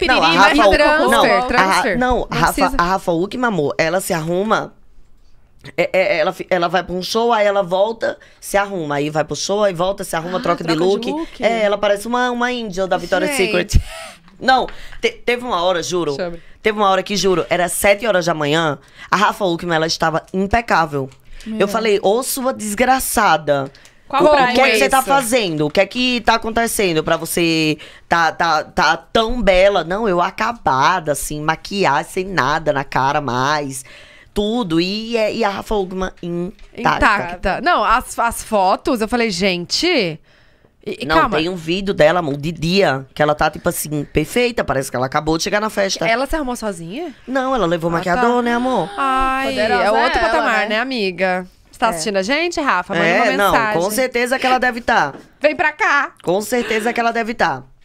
piriri, não, a Rafa mas transfer, não, transfer. A, não, não Rafa, a Rafa ela se arruma é, é, é ela, ela vai pra um show, aí ela volta, se arruma. Aí vai pro show, aí volta, se arruma, ah, troca, troca de, look. de, look. É, ela parece uma, uma índia da Victoria's Secret. Não, te, teve uma hora, juro. Sobre. Teve uma hora que, juro, era sete horas da manhã. A Rafa Uckman, ela estava impecável. Meu. Eu falei, ô sua desgraçada. Qual o, o que é, que é você tá fazendo? O que é que tá acontecendo pra você tá, tá, tá tão bela? Não, eu acabada, assim, maquiagem, sem nada na cara mais tudo. E, é, e a Rafa Ugma intacta. Intacta. Não, as, as fotos, eu falei, gente. E, não, calma. tem um vídeo dela, amor, de dia, que ela tá, tipo assim, perfeita. Parece que ela acabou de chegar na festa. Ela se arrumou sozinha? Não, ela levou ah, maquiador, tá. né, amor? Ai, é Poderosa é outro ela, patamar, né? né, amiga? tá é. assistindo a gente, Rafa? Manda é, uma mensagem. Não, com certeza que ela deve estar. Tá. Vem pra cá. Com certeza que ela deve estar. Tá.